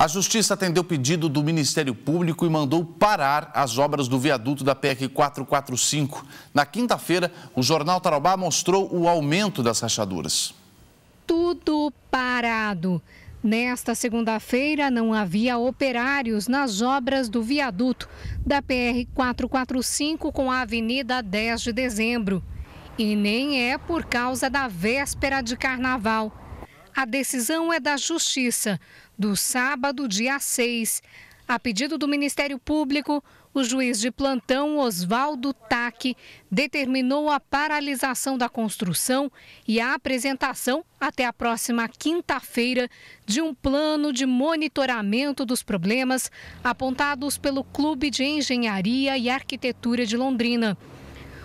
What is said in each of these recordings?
A Justiça atendeu pedido do Ministério Público e mandou parar as obras do viaduto da PR 445. Na quinta-feira, o jornal Tarobá mostrou o aumento das rachaduras. Tudo parado. Nesta segunda-feira, não havia operários nas obras do viaduto da PR 445 com a Avenida 10 de Dezembro. E nem é por causa da véspera de carnaval. A decisão é da Justiça. Do sábado, dia 6, a pedido do Ministério Público, o juiz de plantão Oswaldo Taque determinou a paralisação da construção e a apresentação até a próxima quinta-feira de um plano de monitoramento dos problemas apontados pelo Clube de Engenharia e Arquitetura de Londrina.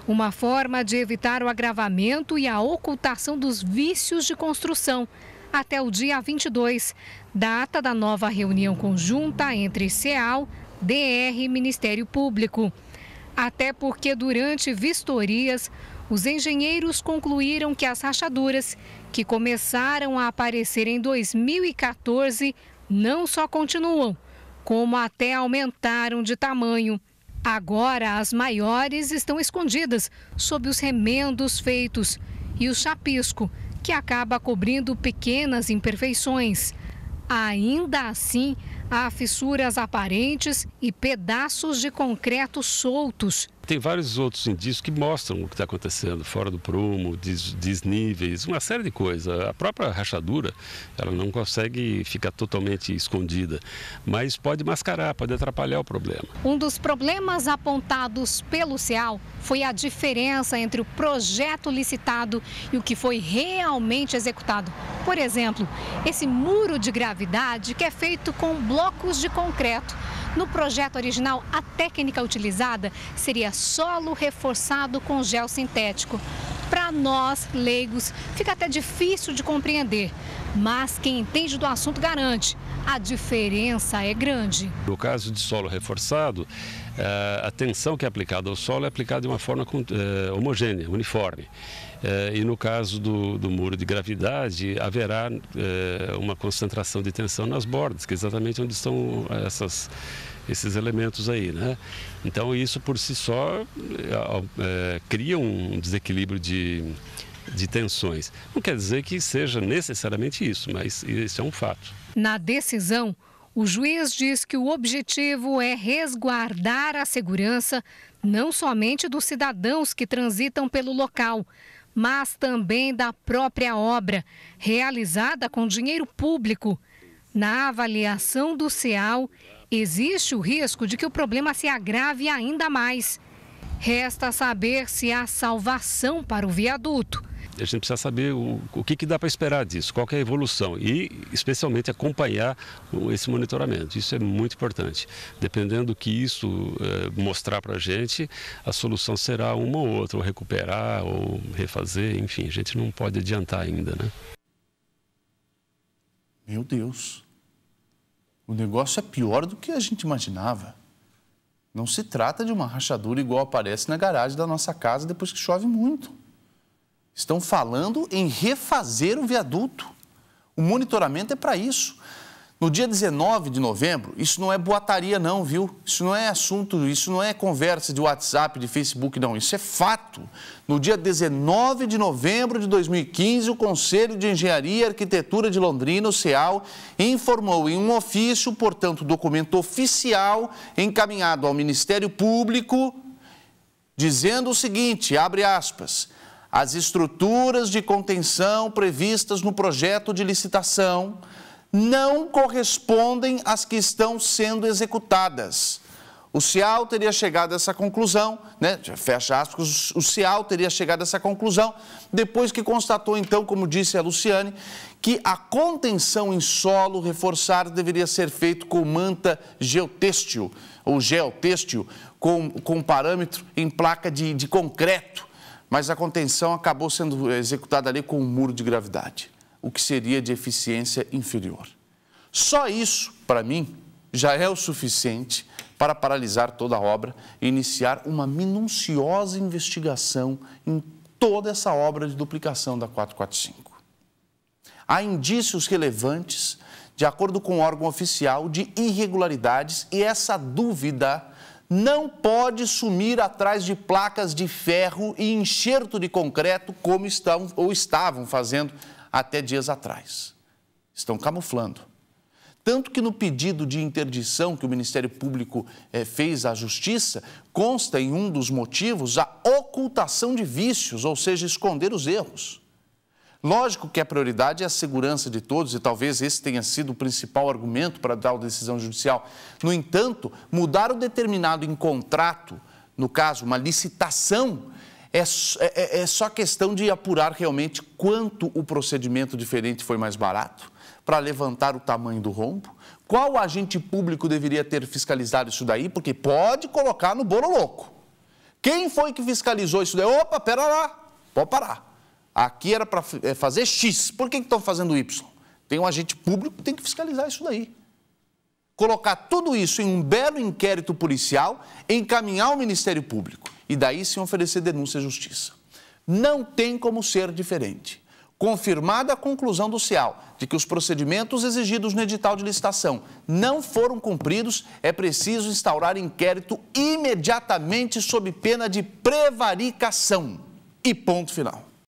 Uma forma de evitar o agravamento e a ocultação dos vícios de construção até o dia 22, data da nova reunião conjunta entre CEAL, DR e Ministério Público. Até porque durante vistorias, os engenheiros concluíram que as rachaduras, que começaram a aparecer em 2014, não só continuam, como até aumentaram de tamanho. Agora, as maiores estão escondidas sob os remendos feitos e o chapisco que acaba cobrindo pequenas imperfeições. Ainda assim, há fissuras aparentes e pedaços de concreto soltos, tem vários outros indícios que mostram o que está acontecendo, fora do prumo, des, desníveis, uma série de coisas. A própria rachadura, ela não consegue ficar totalmente escondida, mas pode mascarar, pode atrapalhar o problema. Um dos problemas apontados pelo CEAL foi a diferença entre o projeto licitado e o que foi realmente executado. Por exemplo, esse muro de gravidade que é feito com blocos de concreto. No projeto original, a técnica utilizada seria solo reforçado com gel sintético. Para nós, leigos, fica até difícil de compreender, mas quem entende do assunto garante, a diferença é grande. No caso de solo reforçado, eh, a tensão que é aplicada ao solo é aplicada de uma forma eh, homogênea, uniforme. Eh, e no caso do, do muro de gravidade, haverá uma concentração de tensão nas bordas, que é exatamente onde estão essas esses elementos aí, né? Então isso por si só é, é, é, cria um desequilíbrio de, de tensões. Não quer dizer que seja necessariamente isso, mas isso é um fato. Na decisão, o juiz diz que o objetivo é resguardar a segurança não somente dos cidadãos que transitam pelo local, mas também da própria obra, realizada com dinheiro público. Na avaliação do CEAL, existe o risco de que o problema se agrave ainda mais. Resta saber se há salvação para o viaduto. A gente precisa saber o, o que, que dá para esperar disso, qual é a evolução e, especialmente, acompanhar esse monitoramento. Isso é muito importante. Dependendo do que isso é, mostrar para a gente, a solução será uma ou outra, ou recuperar, ou refazer, enfim, a gente não pode adiantar ainda. Né? Meu Deus. O negócio é pior do que a gente imaginava. Não se trata de uma rachadura igual aparece na garagem da nossa casa depois que chove muito. Estão falando em refazer o viaduto. O monitoramento é para isso. No dia 19 de novembro, isso não é boataria não, viu? Isso não é assunto, isso não é conversa de WhatsApp, de Facebook não, isso é fato. No dia 19 de novembro de 2015, o Conselho de Engenharia e Arquitetura de Londrina, o CEAL, informou em um ofício, portanto, documento oficial encaminhado ao Ministério Público, dizendo o seguinte, abre aspas, as estruturas de contenção previstas no projeto de licitação não correspondem às que estão sendo executadas. O CIAL teria chegado a essa conclusão, né? fecha aspas, o CIAL teria chegado a essa conclusão, depois que constatou, então, como disse a Luciane, que a contenção em solo reforçada deveria ser feita com manta geotêxtil, ou geotêxtil, com, com parâmetro em placa de, de concreto. Mas a contenção acabou sendo executada ali com um muro de gravidade o que seria de eficiência inferior. Só isso, para mim, já é o suficiente para paralisar toda a obra e iniciar uma minuciosa investigação em toda essa obra de duplicação da 445. Há indícios relevantes, de acordo com o órgão oficial, de irregularidades e essa dúvida não pode sumir atrás de placas de ferro e enxerto de concreto como estão ou estavam fazendo até dias atrás. Estão camuflando. Tanto que no pedido de interdição que o Ministério Público eh, fez à Justiça, consta em um dos motivos a ocultação de vícios, ou seja, esconder os erros. Lógico que a prioridade é a segurança de todos e talvez esse tenha sido o principal argumento para dar a decisão judicial. No entanto, mudar o determinado em contrato, no caso, uma licitação, é, é, é, é só questão de apurar realmente quanto o procedimento diferente foi mais barato para levantar o tamanho do rombo. Qual agente público deveria ter fiscalizado isso daí? Porque pode colocar no bolo louco. Quem foi que fiscalizou isso daí? Opa, pera lá, pode parar. Aqui era para é, fazer X, por que estão fazendo Y? Tem um agente público que tem que fiscalizar isso daí. Colocar tudo isso em um belo inquérito policial, encaminhar ao Ministério Público e daí sim oferecer denúncia à justiça. Não tem como ser diferente. Confirmada a conclusão do CEAL de que os procedimentos exigidos no edital de licitação não foram cumpridos, é preciso instaurar inquérito imediatamente sob pena de prevaricação. E ponto final.